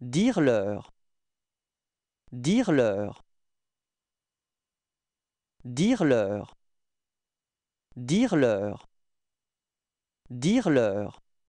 Dire l'heure. Dire l'heure. Dire l'heure. Dire l'heure. Dire l'heure.